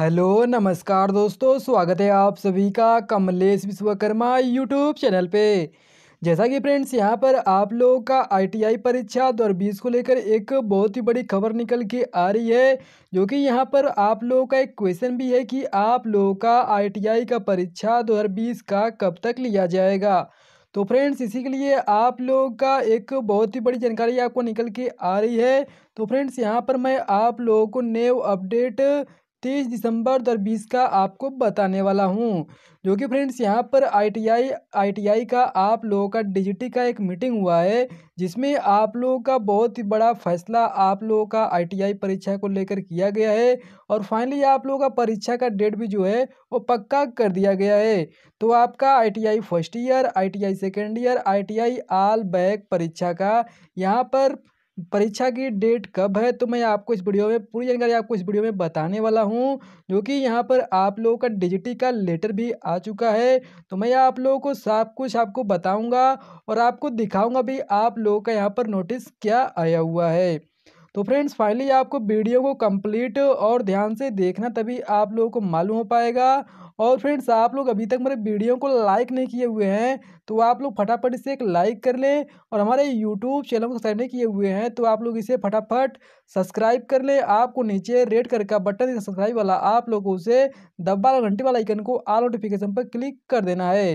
hello नमस्कार दोस्तों स्वागत है आप सभी का कमलेश विश्वकर्मा यूट्यूब चैनल पे जैसा कि फ्रेंड्स यहां पर आप लोगों का आईटीआई परीक्षा 2020 को लेकर एक बहुत ही बड़ी खबर निकल के आ रही है जो कि यहां पर आप लोगों का एक क्वेश्चन भी है कि आप लोगों का आईटीआई का परीक्षा 2020 का कब तक लिया जाएगा तो फ्रेंड्स इसी के लिए आप लोगों का एक बहुत ही बड़ी जानकारी आपको निकल के आ रही है तो फ्रेंड्स यहाँ पर मैं आप लोगों को नेव अपडेट तेईस दिसंबर बीस का आपको बताने वाला हूँ जो कि फ्रेंड्स यहाँ पर आईटीआई आईटीआई का आप लोगों का डिजिटी का एक मीटिंग हुआ है जिसमें आप लोगों का बहुत ही बड़ा फैसला आप लोगों का आईटीआई परीक्षा को लेकर किया गया है और फाइनली आप लोगों का परीक्षा का डेट भी जो है वो पक्का कर दिया गया है तो आपका ITI first year ITI second year I all back परीक्षा का यहाँ पर परीक्षा की डेट कब है तो मैं आपको इस वीडियो में पूरी जानकारी आपको इस वीडियो में बताने वाला हूं जो कि यहां पर आप लोगों का डिजिटी का लेटर भी आ चुका है तो मैं आप लोगों को सब कुछ आपको बताऊंगा और आपको दिखाऊंगा भी आप लोगों का यहां पर नोटिस क्या आया हुआ है तो फ्रेंड्स फाइनली आपको वीडियो को कंप्लीट और ध्यान से देखना तभी आप लोगों को मालूम हो पाएगा और फ्रेंड्स आप लोग अभी तक मेरे वीडियो को लाइक नहीं किए हुए हैं तो आप लोग फटाफट इसे एक लाइक कर लें और हमारे यूट्यूब चैनल को सब्सक्राइब नहीं किए हुए हैं तो आप लोग इसे फटाफट सब्सक्राइब कर लें आपको नीचे रेड कर का बटन सब्सक्राइब वाला आप लोगों से दब्बा घंटी वाला आइकन को आल नोटिफिकेशन पर क्लिक कर देना है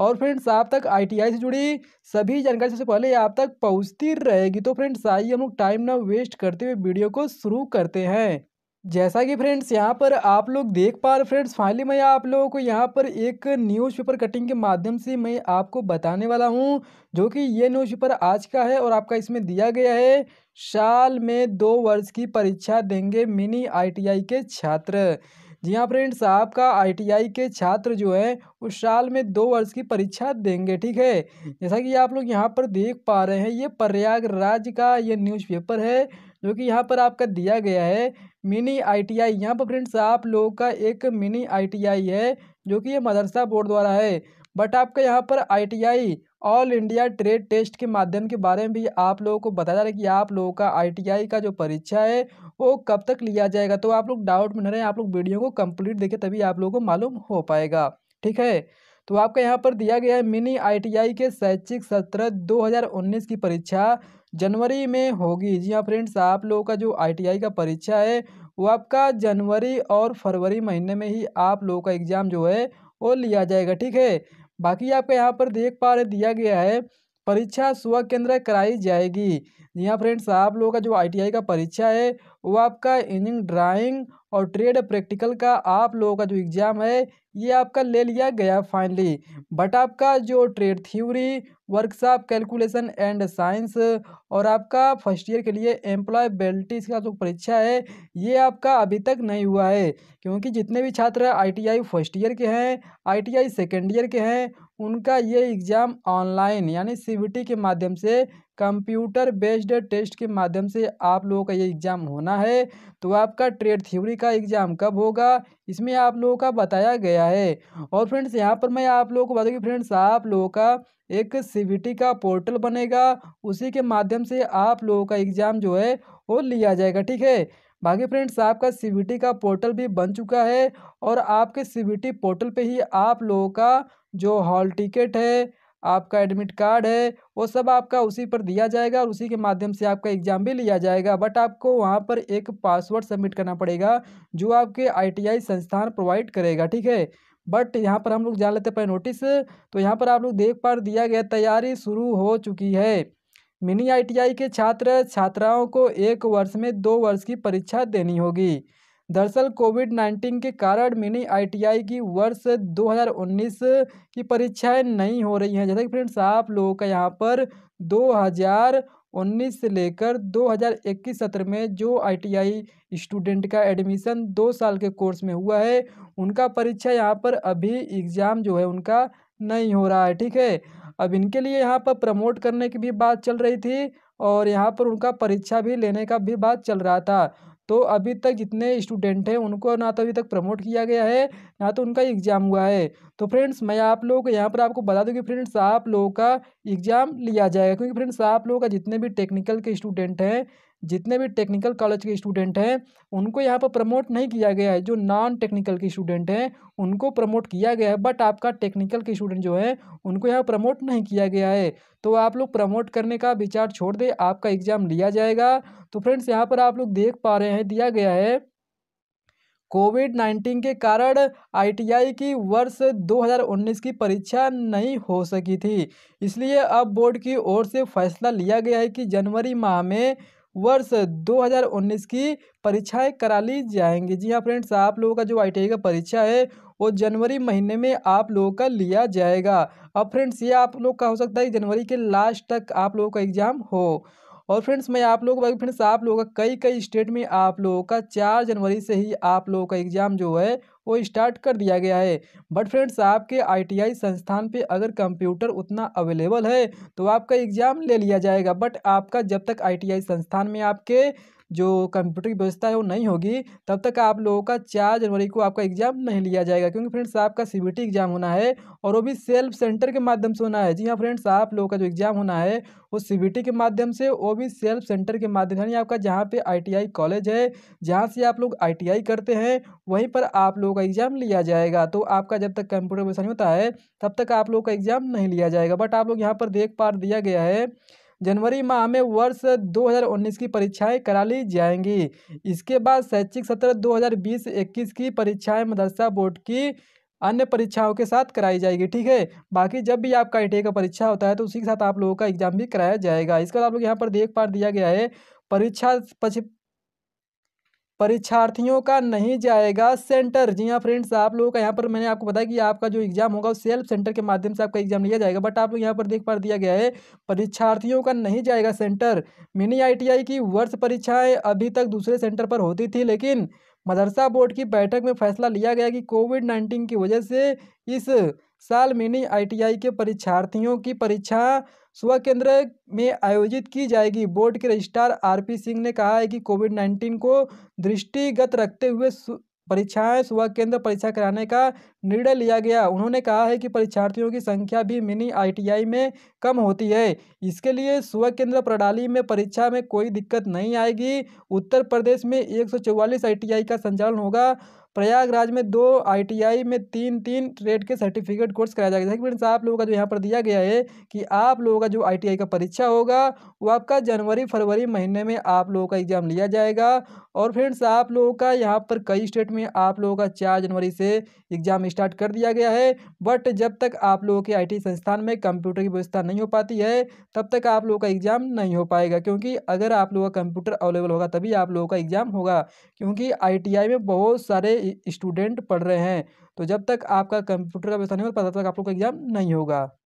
और फ्रेंड्स आप तक आईटीआई से जुड़ी सभी जानकारी सबसे पहले आप तक पहुँचती रहेगी तो फ्रेंड्स आइए हम लोग टाइम ना वेस्ट करते हुए वीडियो को शुरू करते हैं जैसा कि फ्रेंड्स यहाँ पर आप लोग देख पा रहे फ्रेंड्स फाइनली मैं आप लोगों को यहाँ पर एक न्यूज़पेपर कटिंग के माध्यम से मैं आपको बताने वाला हूँ जो कि ये न्यूज़पेपर आज का है और आपका इसमें दिया गया है साल में दो वर्ष की परीक्षा देंगे मिनी आईटीआई के छात्र जी हाँ फ्रेंड्स आपका आईटीआई के छात्र जो है उस साल में दो वर्ष की परीक्षा देंगे ठीक है जैसा कि आप लोग यहाँ पर देख पा रहे हैं ये प्रयागराज का ये न्यूज़पेपर है जो कि यहाँ पर आपका दिया गया है मिनी आईटीआई यहाँ पर फ्रेंड्स आप लोगों का एक मिनी आईटीआई है जो कि ये मदरसा बोर्ड द्वारा है बट आपका यहाँ पर ITI all India trade test के माध्यम के बारे में भी आप लोगों को बताया जा रहा है कि आप लोगों का आईटीआई का जो परीक्षा है वो कब तक लिया जाएगा तो आप लोग डाउट में रहें आप लोग वीडियो को कंप्लीट देखें तभी आप लोगों को मालूम हो पाएगा ठीक है तो आपका यहाँ पर दिया गया है मिनी आईटीआई के शैक्षिक सत्र 2019 की परीक्षा जनवरी में होगी जी हाँ फ्रेंड्स आप लोगों का जो आईटीआई का परीक्षा है वो आपका जनवरी और फरवरी महीने में ही आप लोगों का एग्ज़ाम जो है वो लिया जाएगा ठीक है बाकी आपके यहाँ पर देख पा रहे दिया गया है परीक्षा स्व केंद्र कराई जाएगी जी हाँ फ्रेंड्स आप लोगों का जो आईटीआई का परीक्षा है वो आपका इंजीनियरिंग ड्राइंग और ट्रेड प्रैक्टिकल का आप लोगों का जो एग्ज़ाम है ये आपका ले लिया गया फाइनली बट आपका जो trade theory workshop calculation and science और आपका फर्स्ट ईयर के लिए एम्प्लॉयबिलिटी का जो परीक्षा है ये आपका अभी तक नहीं हुआ है क्योंकि जितने भी छात्र आईटीआई फर्स्ट ईयर के हैं आईटीआई सेकेंड ईयर के हैं उनका ये एग्ज़ाम ऑनलाइन यानी सी के माध्यम से कंप्यूटर बेस्ड टेस्ट के माध्यम से आप लोगों का ये एग्ज़ाम होना है तो आपका ट्रेड थ्योरी का एग्ज़ाम कब होगा इसमें आप लोगों का बताया गया है और फ्रेंड्स यहाँ पर मैं आप लोगों को बताऊँगी फ्रेंड्स आप लोगों का एक सी का पोर्टल बनेगा उसी के माध्यम से आप लोगों का एग्ज़ाम जो है वो लिया जाएगा ठीक है बाकी फ्रेंड्स आपका सी का पोर्टल भी बन चुका है और आपके सी पोर्टल पर ही आप लोगों का जो हॉल टिकट है आपका एडमिट कार्ड है वो सब आपका उसी पर दिया जाएगा और उसी के माध्यम से आपका एग्ज़ाम भी लिया जाएगा बट आपको वहाँ पर एक पासवर्ड सबमिट करना पड़ेगा जो आपके आईटीआई संस्थान प्रोवाइड करेगा ठीक है बट यहाँ पर हम लोग जान लेते हैं नोटिस तो यहाँ पर आप लोग देख पा दिया गया तैयारी शुरू हो चुकी है मिनी आई के छात्र छात्राओं को एक वर्ष में दो वर्ष की परीक्षा देनी होगी दरअसल कोविड नाइन्टीन के कारण मिनी आईटीआई की वर्ष 2019 की परीक्षाएं नहीं हो रही हैं जैसे कि फ्रेंड्स आप लोगों का यहाँ पर 2019 से लेकर 2021 सत्र में जो आईटीआई स्टूडेंट का एडमिशन दो साल के कोर्स में हुआ है उनका परीक्षा यहाँ पर अभी एग्ज़ाम जो है उनका नहीं हो रहा है ठीक है अब इनके लिए यहाँ पर प्रमोट करने की भी बात चल रही थी और यहाँ पर उनका परीक्षा भी लेने का भी बात चल रहा था तो अभी तक जितने स्टूडेंट हैं उनको ना तो अभी तक प्रमोट किया गया है ना तो उनका एग्ज़ाम हुआ है तो फ्रेंड्स मैं आप लोगों को यहाँ पर आपको बता दूँ कि फ्रेंड्स आप लोगों का एग्ज़ाम लिया जाएगा क्योंकि फ्रेंड्स आप लोगों का जितने भी टेक्निकल के स्टूडेंट हैं जितने भी टेक्निकल कॉलेज के स्टूडेंट हैं उनको यहाँ पर प्रमोट नहीं किया गया है जो नॉन टेक्निकल के स्टूडेंट हैं उनको प्रमोट किया गया है बट आपका टेक्निकल के स्टूडेंट जो है उनको यहाँ प्रमोट नहीं किया गया है तो आप लोग प्रमोट करने का विचार छोड़ दें आपका एग्ज़ाम लिया जाएगा तो फ्रेंड्स यहाँ पर आप लोग देख पा रहे हैं दिया गया है कोविड नाइन्टीन के कारण आईटीआई की वर्ष 2019 की परीक्षा नहीं हो सकी थी इसलिए अब बोर्ड की ओर से फैसला लिया गया है कि जनवरी माह में वर्ष 2019 की परीक्षाएं करा ली जाएंगी जी हाँ फ्रेंड्स आप लोगों का जो आई का परीक्षा है वो जनवरी महीने में आप लोगों का लिया जाएगा अब फ्रेंड्स ये आप लोग का हो सकता है जनवरी के लास्ट तक आप लोगों का एग्ज़ाम हो और फ्रेंड्स मैं आप लोग फ्रेंड्स आप लोगों का कई कई स्टेट में आप लोगों का चार जनवरी से ही आप लोगों का एग्ज़ाम जो है वो स्टार्ट कर दिया गया है बट फ्रेंड्स आपके आईटीआई संस्थान पे अगर कंप्यूटर उतना अवेलेबल है तो आपका एग्ज़ाम ले लिया जाएगा बट आपका जब तक आईटीआई संस्थान में आपके जो कंप्यूटर की व्यवस्था है वो नहीं होगी तब तक आप लोगों का चार जनवरी को आपका एग्जाम नहीं लिया जाएगा क्योंकि फ्रेंड्स आपका सी एग्जाम होना है और वो भी सेल्फ सेंटर के माध्यम से होना है जी हाँ फ्रेंड्स आप लोगों का जो एग्जाम होना है वो सी के माध्यम से वो भी सेल्फ सेंटर के माध्यम यानी आपका जहाँ पे आई कॉलेज है जहाँ से आप लोग आई करते हैं वहीं पर आप लोगों का एग्ज़ाम लिया जाएगा तो आपका जब तक कंप्यूटर व्यवस्था नहीं होता है तब तक आप लोगों का एग्ज़ाम नहीं लिया जाएगा बट आप लोग यहाँ पर देख पार दिया गया है जनवरी माह में वर्ष 2019 की परीक्षाएं करा ली जाएंगी इसके बाद शैक्षिक सत्र 2020-21 की परीक्षाएं मदरसा बोर्ड की अन्य परीक्षाओं के साथ कराई जाएगी ठीक है बाकी जब भी आपका आई का परीक्षा होता है तो उसी के साथ आप लोगों का एग्जाम भी कराया जाएगा इसके बाद तो आप लोग यहाँ पर देख पा दिया गया है परीक्षा परीक्षार्थियों का नहीं जाएगा सेंटर जी हाँ फ्रेंड्स आप लोगों का यहाँ पर मैंने आपको बताया कि आपका जो एग्जाम होगा वो सेल्फ सेंटर के माध्यम से आपका एग्जाम लिया जाएगा बट आप लोग यहाँ पर देख पा दिया गया है परीक्षार्थियों का नहीं जाएगा सेंटर मिनी आईटीआई की वर्ष परीक्षाएं अभी तक दूसरे सेंटर पर होती थी लेकिन मदरसा बोर्ड की बैठक में फैसला लिया गया कि कोविड नाइन्टीन की वजह से इस साल मिनी आईटीआई के परीक्षार्थियों की परीक्षा स्व केंद्र में आयोजित की जाएगी बोर्ड के रजिस्ट्रार आरपी सिंह ने कहा है कि कोविड नाइन्टीन को दृष्टिगत रखते हुए परीक्षाएं स्व केंद्र परीक्षा कराने का निर्णय लिया गया उन्होंने कहा है कि परीक्षार्थियों की संख्या भी मिनी आईटीआई में कम होती है इसके लिए स्व केंद्र प्रणाली में परीक्षा में कोई दिक्कत नहीं आएगी उत्तर प्रदेश में 144 आई का संचालन होगा प्रयागराज में दो आईटीआई में तीन तीन ट्रेड के सर्टिफिकेट कोर्स कराया जाएगा जैसे फ्रेंड्स आप लोगों का जो यहाँ पर दिया गया है कि आप लोगों का जो आईटीआई का परीक्षा होगा वो आपका जनवरी फरवरी महीने में आप लोगों का एग्ज़ाम लिया जाएगा और फ्रेंड्स आप लोगों का यहाँ पर कई स्टेट में आप लोगों का चार जनवरी से एग्ज़ाम स्टार्ट कर दिया गया है बट जब तक आप लोगों के आई संस्थान में कंप्यूटर की व्यवस्था नहीं हो पाती है तब तक आप लोगों का एग्ज़ाम नहीं हो पाएगा क्योंकि अगर आप लोगों का कंप्यूटर अवेलेबल होगा तभी आप लोगों का एग्ज़ाम होगा क्योंकि आई में बहुत सारे स्टूडेंट पढ़ रहे हैं तो जब तक आपका कंप्यूटर का व्यवस्था नहीं होगा तब तक आप लोग का एग्जाम नहीं होगा